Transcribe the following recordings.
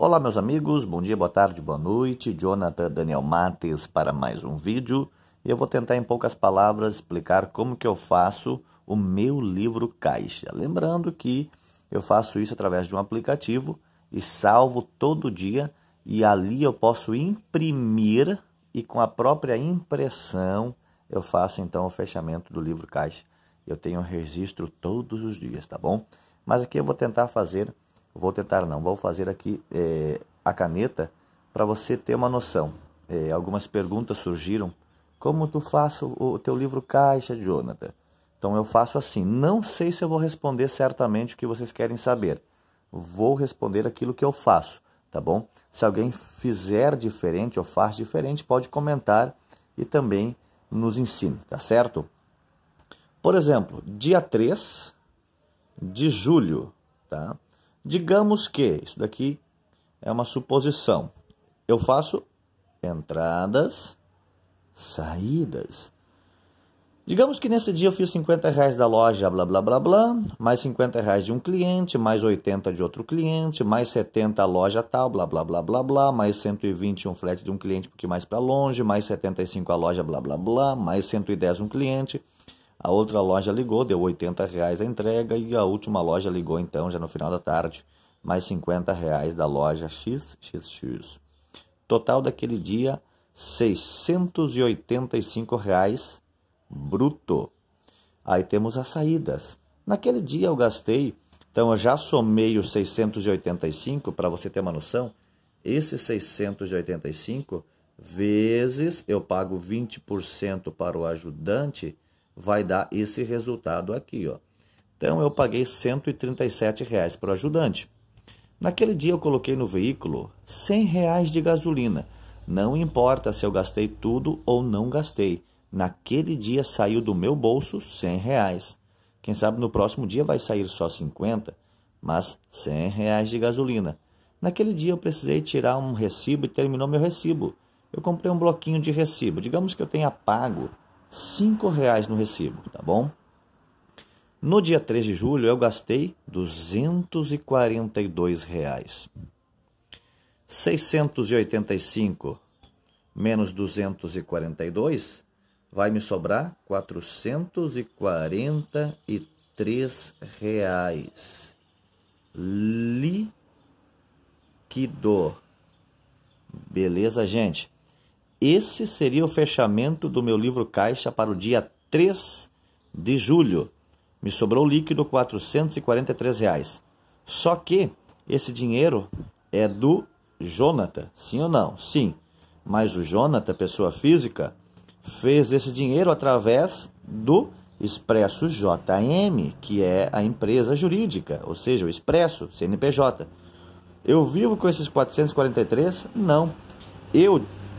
Olá, meus amigos, bom dia, boa tarde, boa noite. Jonathan Daniel Mates para mais um vídeo. E eu vou tentar, em poucas palavras, explicar como que eu faço o meu livro caixa. Lembrando que eu faço isso através de um aplicativo e salvo todo dia. E ali eu posso imprimir e com a própria impressão eu faço então o fechamento do livro caixa. Eu tenho registro todos os dias, tá bom? Mas aqui eu vou tentar fazer Vou tentar não, vou fazer aqui é, a caneta para você ter uma noção. É, algumas perguntas surgiram. Como tu faz o teu livro caixa, Jonathan? Então eu faço assim, não sei se eu vou responder certamente o que vocês querem saber. Vou responder aquilo que eu faço, tá bom? Se alguém fizer diferente ou faz diferente, pode comentar e também nos ensine, tá certo? Por exemplo, dia 3 de julho, tá? Digamos que, isso daqui é uma suposição. Eu faço entradas, saídas. Digamos que nesse dia eu fiz 50 reais da loja, blá blá blá blá, mais 50 reais de um cliente, mais 80 de outro cliente, mais 70 a loja tal, blá blá blá blá blá, mais 120 um frete de um cliente porque mais para longe, mais 75 a loja, blá blá blá, mais 110 um cliente, a outra loja ligou, deu 80 reais a entrega e a última loja ligou então já no final da tarde, mais 50 reais da loja XXX. Total daquele dia, 685 reais bruto. Aí temos as saídas. Naquele dia eu gastei, então eu já somei os 685 para você ter uma noção. Esses 685 vezes eu pago 20% para o ajudante vai dar esse resultado aqui, ó. Então eu paguei 137 reais para o ajudante. Naquele dia eu coloquei no veículo 100 reais de gasolina. Não importa se eu gastei tudo ou não gastei. Naquele dia saiu do meu bolso 100 reais. Quem sabe no próximo dia vai sair só 50, mas 100 reais de gasolina. Naquele dia eu precisei tirar um recibo e terminou meu recibo. Eu comprei um bloquinho de recibo. Digamos que eu tenha pago 5 reais no recibo, tá bom? No dia 3 de julho eu gastei 242 reais. 685 menos 242 vai me sobrar 443 reais. Líquido. Beleza, gente? Esse seria o fechamento do meu livro caixa para o dia 3 de julho. Me sobrou líquido R$ 443. Reais. Só que esse dinheiro é do Jonathan, sim ou não? Sim. Mas o Jonathan, pessoa física, fez esse dinheiro através do Expresso JM, que é a empresa jurídica, ou seja, o Expresso, CNPJ. Eu vivo com esses 443? Não. Eu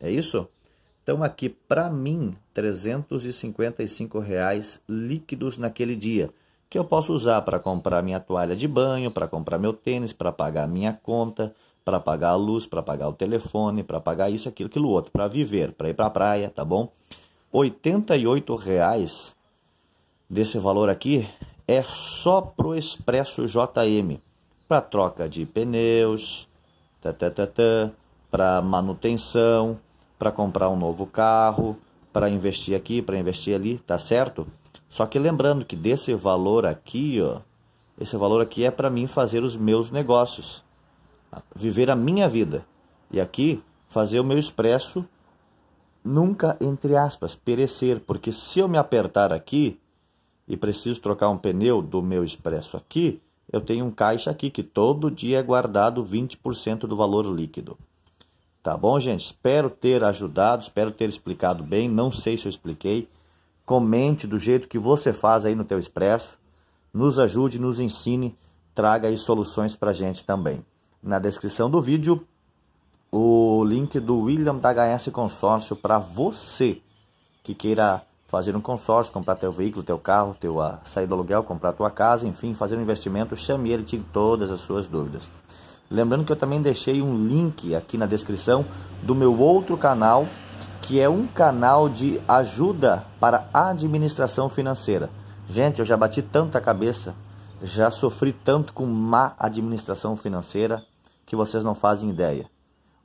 É isso? Então aqui para mim 355 reais líquidos naquele dia que eu posso usar para comprar minha toalha de banho, para comprar meu tênis, para pagar minha conta, para pagar a luz, para pagar o telefone, para pagar isso, aquilo, aquilo outro, para viver, para ir para a praia, tá bom? R$ reais desse valor aqui é só pro Expresso JM, para troca de pneus, para manutenção, para comprar um novo carro, para investir aqui, para investir ali, tá certo? Só que lembrando que desse valor aqui, ó, esse valor aqui é para mim fazer os meus negócios, viver a minha vida. E aqui fazer o meu expresso nunca entre aspas perecer, porque se eu me apertar aqui e preciso trocar um pneu do meu expresso aqui, eu tenho um caixa aqui que todo dia é guardado 20% do valor líquido. Tá bom, gente? Espero ter ajudado, espero ter explicado bem. Não sei se eu expliquei. Comente do jeito que você faz aí no teu expresso. Nos ajude, nos ensine, traga aí soluções pra gente também. Na descrição do vídeo, o link do William da HS Consórcio para você que queira fazer um consórcio, comprar teu veículo, teu carro, teu ah, sair do aluguel, comprar tua casa, enfim, fazer um investimento, chame ele, tire todas as suas dúvidas. Lembrando que eu também deixei um link aqui na descrição do meu outro canal, que é um canal de ajuda para administração financeira. Gente, eu já bati tanta cabeça, já sofri tanto com má administração financeira que vocês não fazem ideia.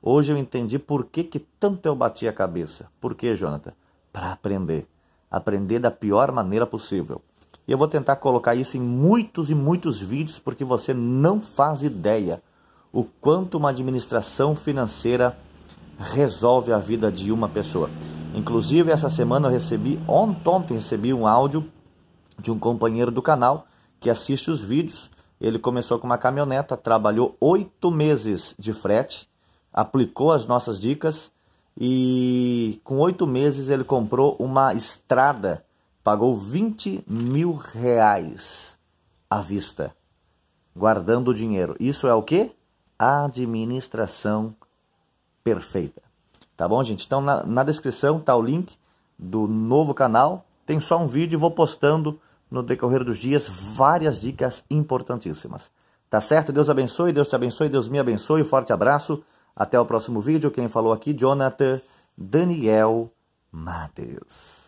Hoje eu entendi por que, que tanto eu bati a cabeça. Por que, Jonathan? Para aprender. Aprender da pior maneira possível. E eu vou tentar colocar isso em muitos e muitos vídeos porque você não faz ideia o quanto uma administração financeira resolve a vida de uma pessoa. Inclusive, essa semana eu recebi, ontem recebi um áudio de um companheiro do canal que assiste os vídeos. Ele começou com uma caminhoneta, trabalhou oito meses de frete, aplicou as nossas dicas e com oito meses ele comprou uma estrada, pagou 20 mil reais à vista, guardando o dinheiro. Isso é o quê? administração perfeita. Tá bom, gente? Então, na, na descrição tá o link do novo canal. Tem só um vídeo e vou postando no decorrer dos dias várias dicas importantíssimas. Tá certo? Deus abençoe, Deus te abençoe, Deus me abençoe. Forte abraço. Até o próximo vídeo. Quem falou aqui, Jonathan Daniel Matheus.